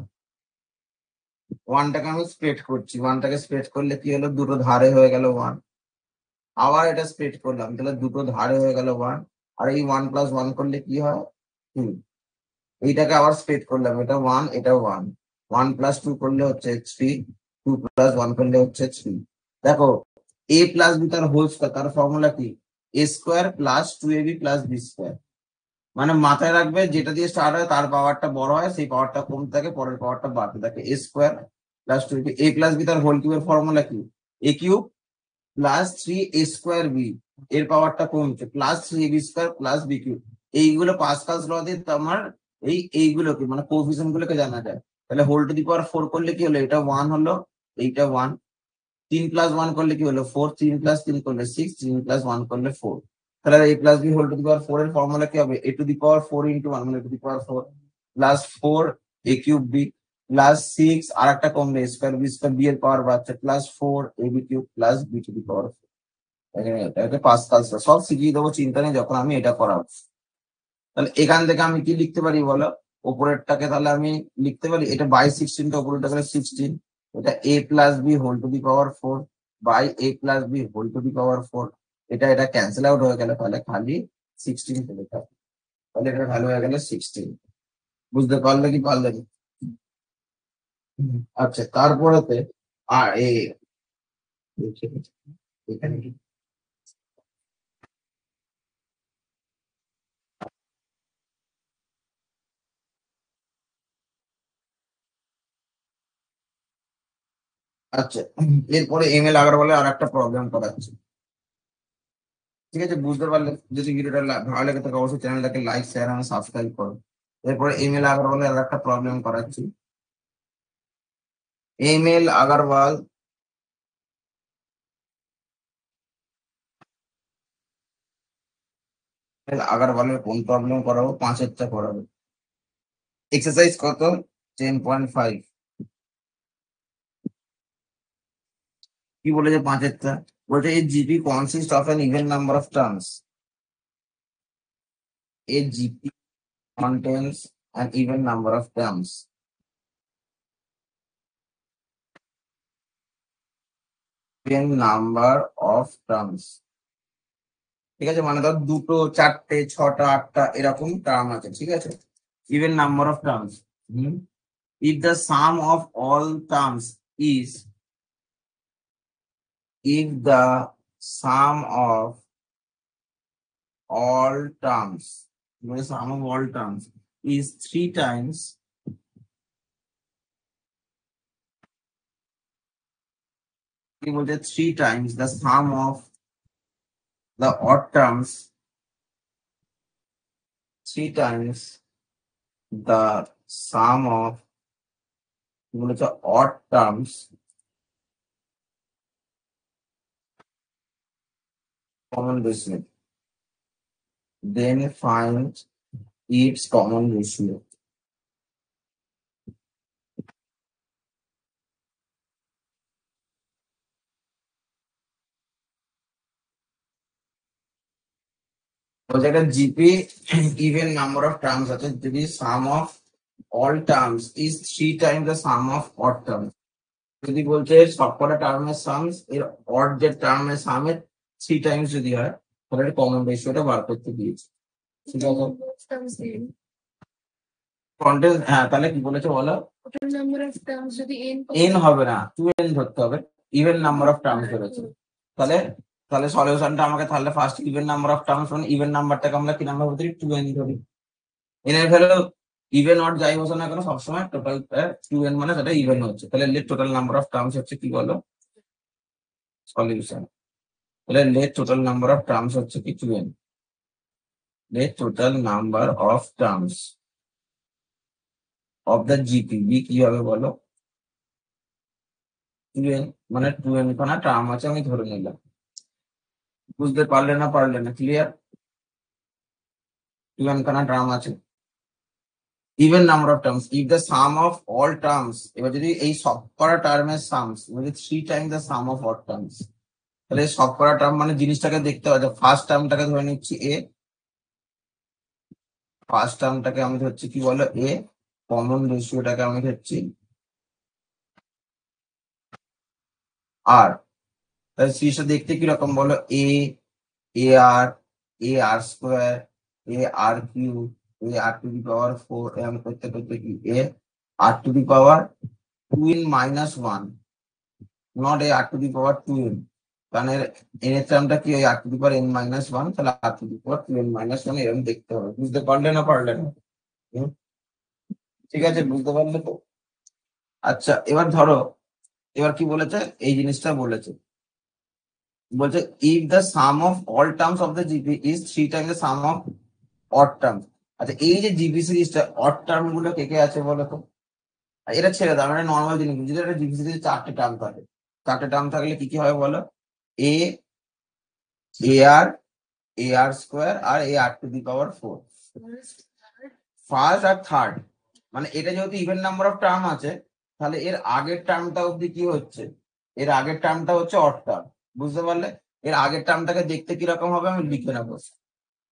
ওয়ানটাকে আমি স্প্রেড করছি ওয়ানটাকে স্প্রেড করলে কি হলো দুটো ধারে হয়ে গেল ওয়ান আবার এটা স্প্রেড করলাম তাহলে দুটো ধারে হয়ে গেল ওয়ান আর এই ওয়ান প্লাস ওয়ান করলে কি হয় টু এইটাকে আবার স্প্লিট করলাম এটা ওয়ান এটা ওয়ান ওয়ান প্লাস টু করলে হচ্ছে থ্রি টু প্লাস ওয়ান করলে হচ্ছে থ্রি দেখো এ প্লাস বি তার হোল স্কোয়ার তার ফর্মুলা কি a square plus two a b plus b square মানে মাথায় রাখবে যেটা দিয়ে স্টার্ট হয় তার পাওয়ারটা বড় হয় সেই পাওয়ারটা কম থাকে পরের পাওয়ারটা বাড়তে থাকে a square plus two a plus b তার হোল কিউবের ফর্মুলা কি a cube plus three a square b এর পাওয়ারটা কমছে plus three a b square plus b cube এইগুলো পাসকালস ল দিয়ে তোমার এই এইগুলোকে মানে কোভিশন গুলোকে জানা যায় তাহলে whole to the power four করলে কি হলো এটা ওয়ান হলো এইটা ওয়ান তিন প্লাস ওয়ান করলে কি হলো ফোর তিন প্লাস তিন করলে সিক্স তিন প্লাস ওয়ান করলে ফোর তাহলে a plus b whole to the power four এর ফর্মুলা কি হবে a to the power four into one মানে to the power four plus four a cube b plus six আর একটা কমবে স্কয়ার বি স্কয়ার বি এর power বাড়ছে plus four a b cube plus b to the power four এটা পাঁচ কাজ সব শিখিয়ে দেবো চিন্তা নেই যখন আমি এটা করাবো তাহলে এখান থেকে আমি কি লিখতে পারি বলো ওপরেরটাকে তাহলে আমি লিখতে পারি এটা বাই সিক্সটিনটা ওপরেরটা তাহলে সিক্সটিন এটা a plus b whole to the power four by a plus b whole to the power four এটা এটা ক্যান্সেল আউট হয়ে গেলে তাহলে খালি সিক্সটিন পেলে তাহলে এটা ভ্যালু হয়ে গেলে সিক্সটিন বুঝতে পারলে কি পারলে কি আচ্ছা তারপরেতে আর এখানে আচ্ছা এরপরে এম এল আগারওয়ালের আর একটা প্রবলেম করাচ্ছে ঠিক আছে বুঝতে পারলে যদি ভিডিওটা ভালো লাগে থাকে অবশ্যই চ্যানেলটাকে লাইক শেয়ার এবং সাবস্ক্রাইব করো এরপরে এম এল আগারওয়ালের আর একটা প্রবলেম করাচ্ছি এম এল আগারওয়াল আগারওয়ালের কোন প্রবলেম করাবো পাঁচ পাঁচেরটা করাবো এক্সারসাইজ কত টেন পয়েন্ট ফাইভ কি বলেছে টা বলছে এর GP consist of an even number of terms a GP contains an even number of terms even number of terms ঠিক আছে মানে ধর দুটো চারটে ছটা আটটা এরকম টার্ম আছে ঠিক আছে even number of terms if the sum of all terms is if the sum of all terms, the sum of all terms is three times three times the sum of the odd terms three times the sum of odd terms common ratio. Then find its common ratio. because at a GP even number of terms such as the sum of all terms is three times the sum of odd terms যদি বলছে সবকটা টার্মের সামস এর odd যে টার্মের সামের three Times যদি হয় তাহলে একটা কমন রেশিওটা বার করতে দিয়েছে ঠিক হ্যাঁ তাহলে কি বলেছে বলো এন হবে না টু এন ধরতে হবে ইভেন নাম্বার অফ টার্মস ধরেছে তাহলে তাহলে সলিউশনটা আমাকে তাহলে first even number of terms মানে ইভেন নাম্বারটাকে আমরা কি নাম্বার বলতে টু এন ধরি এন এর ভ্যালু ইভেন অট যাই হোক না কেন সবসময় টোটাল টু এন মানে সেটা ইভেন হচ্ছে তাহলে টোটাল নাম্বার অফ টার্মস হচ্ছে কি বলো সলিউশন তাহলে let total number of terms হচ্ছে কি twelve let total number of terms of the GP be কি হবে বলো টুয়েলভ মানে টুয়েলভ খানা টার্ম আছে আমি ধরে নিলাম বুঝতে পারলে না পারলে না ক্লিয়ার টুয়েলভ খানা টার্ম আছে even number of terms if the sum of all terms এবার যদি এই সব করা টার্মের sums three time the sum of all terms তাহলে শতকরা টার্ম মানে জিনিসটাকে দেখতে হবে ফার্স্ট আচ্ছা, টার্মটাকে ধরে নিচ্ছি এ ফার্স্ট টার্মটাকে আমি ধরছি কি বলো এ কমন রেশিওটাকে আমি ধরছি আর তাহলে সিরিজটা দেখতে কিরকম বলো a a r a r square a r cube a r to the power four m করতে করতে কি a r to the power two n minus one not a r to the power two n কারণ এর টার্মটা কি r to the power n minus one তাহলে r to the power two n minus one এরকম দেখতে হবে বুঝতে পারলে না পারলে না ঠিক আছে বুঝতে পারলে তো আচ্ছা এবার ধরো এবার কি বলেছে এই জিনিসটা বলেছে বলছে if the sum of all terms of the GP is three time the sum of odd term আচ্ছা এই যে জিপি সিরিজটা অড টার্ম গুলো কে কে আছে বলো তো এটা ছেড়ে দাও মানে নর্মাল জিনিস যদি একটা জিপি সিরিজে চারটে টার্ম থাকে চারটে টার্ম থাকলে কি কি হয় বলো a a r a r square আর a r to the power four first আর থার্ড মানে এটা যেহেতু ইভেন নাম্বার অফ টার্ম আছে তাহলে এর আগের টার্মটা অবধি কি হচ্ছে এর আগের টার্মটা হচ্ছে অট টার্ম বুঝতে পারলে এর আগের টার্মটাকে দেখতে কিরকম হবে আমি লিখে নেবো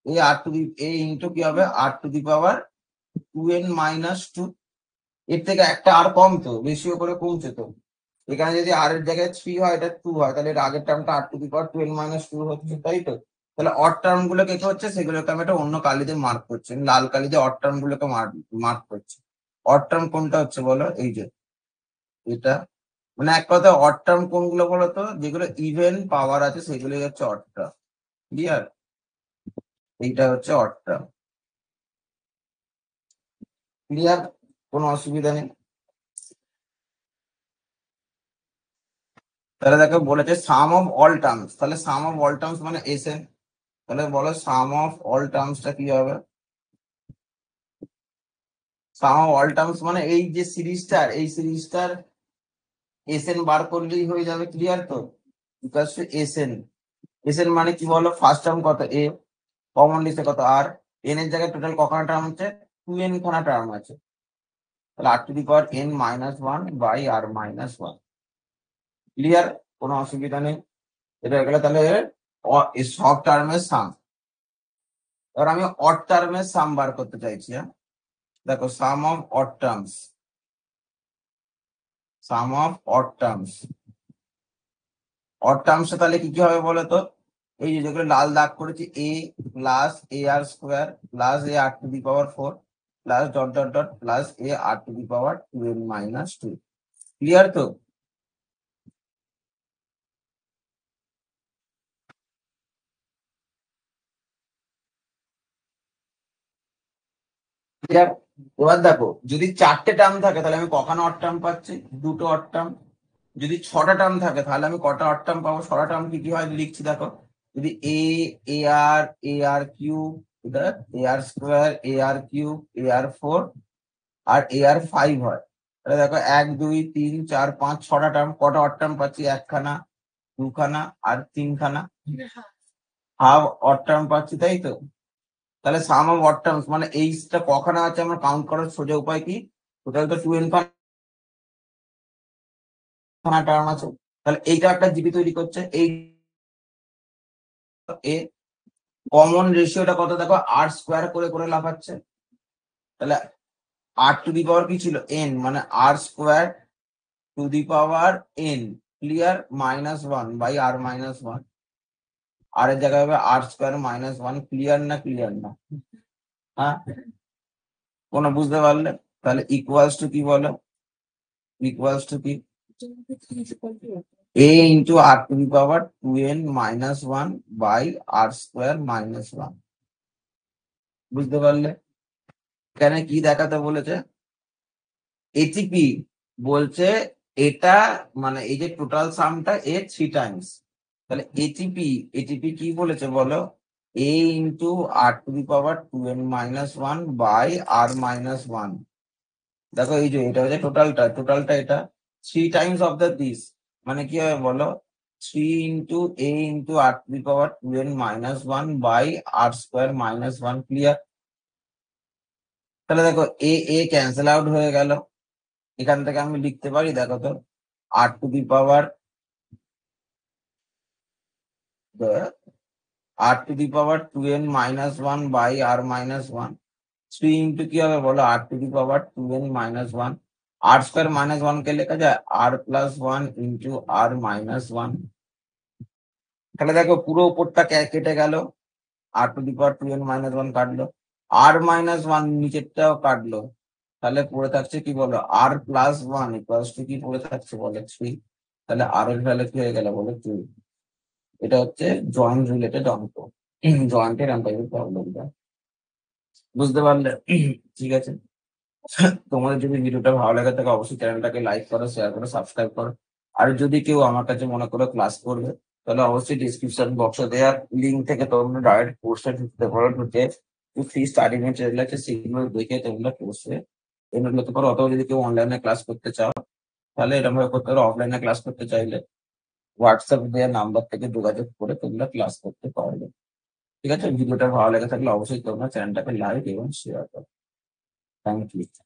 এই আর টু দি এ ইন্টু কি হবে r to the power two n minus two এর থেকে একটা আর কম তো বেশিও করে কমছে তো এখানে যদি আর এর জায়গায় থ্রি হয় এটা টু হয় তাহলে এর আগের টার্মটা r to the power twelve minus two হচ্ছে তাই তো তাহলে অট টার্ম গুলো কে হচ্ছে সেগুলোকে আমি একটা অন্য কালিতে মার্ক করছি লাল কালিতে অট টার্ম গুলোকে মার্ক করছি অট টার্ম কোনটা হচ্ছে বলো এই যে এটা মানে এক কথা অট টার্ম কোনগুলো বলো তো যেগুলো ইভেন পাওয়ার আছে সেগুলোই হচ্ছে অট টার্ম ক্লিয়ার এইটা হচ্ছে অট টার্ম ক্লিয়ার কোনো অসুবিধা নেই তাহলে দেখো বলেছে সাম অফ অল টার্মস তাহলে সাম অফ অল টার্মস মানে এস এন তাহলে বলো সাম অফ অল টার্মসটা কি হবে সাম অফ অল টার্মস মানে এই যে সিরিজটার এই সিরিজটার এস এন বার করলেই হয়ে যাবে ক্লিয়ার তো because two S n S n মানে কি বলো ফার্স্ট টার্ম কত এ কমন লিস্টে কত আর এন এর জায়গায় টোটাল কখনো টার্ম হচ্ছে টু এন খানা টার্ম আছে তাহলে r to the power n minus one by r minus one clear কোনো অসুবিধা নেই এটা গেলে তাহলে সব টার্মের সাম এবার আমি অট টার্মের সাম বার করতে চাইছি হ্যাঁ দেখো sum of odd terms sum of odd terms odd terms তাহলে কি কি হবে বলে তো এই যে যেগুলো লাল দাগ করেছি a plus a r square plus a r to the power four plus dot dot dot plus a r to the power two n minus two clear তো এবার দেখো যদি চারটে টার্ম থাকে তাহলে আমি কখন অট টার্ম পাচ্ছি দুটো অট টার্ম যদি ছটা টার্ম থাকে তাহলে আমি কটা অট টার্ম পাবো ছটা টার্ম কি কি হয় লিখছি দেখো যদি a a r a r cube a r square a r cube a r four r a r five হয় তাহলে দেখো এক দুই তিন চার পাঁচ ছটা টার্ম কটা অট টার্ম পাচ্ছি একখানা দুখানা আর তিনখানা হাফ অট টার্ম পাচ্ছি তাই তো তাহলে সাম অফ অড টার্মস মানে এইচটা কখানা আছে আমরা কাউন্ট করার সোজা উপায় কি টোটাল তো টুয়েলভ খানা টার্ম আছে তাহলে এইটা একটা জিপি তৈরি করছে এই এ কমন রেশিওটা কত দেখো আর স্কোয়ার করে করে লাফাচ্ছে তাহলে আর টু দি পাওয়ার কি ছিল এন মানে r square to the power n clear minus one by r minus one r এর জায়গায় হবে r square minus one clear না ক্লিয়ার না হ্যাঁ কোনো বুঝতে পারলে তাহলে ইকুয়ালস টু কি বলো ইকুয়ালস টু কি a into R to the power two n minus one by r square minus one বুঝতে পারলে কেন কি দেখাতে বলেছে এটি এটিপি বলছে এটা মানে এই যে টোটাল সামটা এ থ্রি টাইমস তাহলে এটিপি এটিপি কি বলেছে বলো a into R to the power two n minus one by r minus one দেখো এই যে এটা হচ্ছে টোটালটা টোটালটা এটা three times of the this মানে কি হবে বলো three into a into R to the power two n minus one by r square minus one clear তাহলে দেখো এ এ ক্যান্সেল আউট হয়ে গেল এখান থেকে আমি লিখতে পারি দেখো তো আর টু দি পাওয়ার r^(2n-1)/r-1 3 * কি হবে বলো r^(2n-1) r^2-1 কে লেখা যায় r+1 * r-1 তাহলে আগে পুরো উপরটা কেটে গেল r^(2n-1) কাটলো r-1 নিচেটা কাটলো তাহলে পড়ে থাকছে কি বলো r+1 = কি পড়ে থাকছে বলে 3 তাহলে r এর value হয়ে গেল বলে 3 এটা হচ্ছে জয়েন্ট রিলেটেড অঙ্ক জয়েন্টের অঙ্কের প্রবলেমটা বুঝতে পারলে ঠিক আছে তোমাদের যদি ভিডিওটা ভালো লাগে থাকে অবশ্যই চ্যানেলটাকে লাইক করো শেয়ার করো সাবস্ক্রাইব করো আর যদি কেউ আমার কাছে মনে করো ক্লাস করবে তাহলে অবশ্যই ডিসক্রিপশন বক্স দেওয়ার লিঙ্ক থেকে তোমরা ডাইরেক্ট কোর্সে ঢুকতে পারো ঢুকে ফ্রি স্টাডি মেটেরিয়াল আছে সেগুলো দেখে তোমরা কোর্সে এনরোল করতে পারো অথবা যদি কেউ অনলাইনে ক্লাস করতে চাও তাহলে এরকম ভাবে করতে পারো অফলাইনে ক্লাস করতে চাইলে হোয়াটসঅ্যাপ দেওয়া নাম্বার থেকে যোগাযোগ করে তোমরা ক্লাস করতে পারবে ঠিক আছে ভিডিওটা ভালো লেগে থাকলে অবশ্যই তোমরা চ্যানেলটাকে লাইক এবং শেয়ার করো থ্যাংক ইউ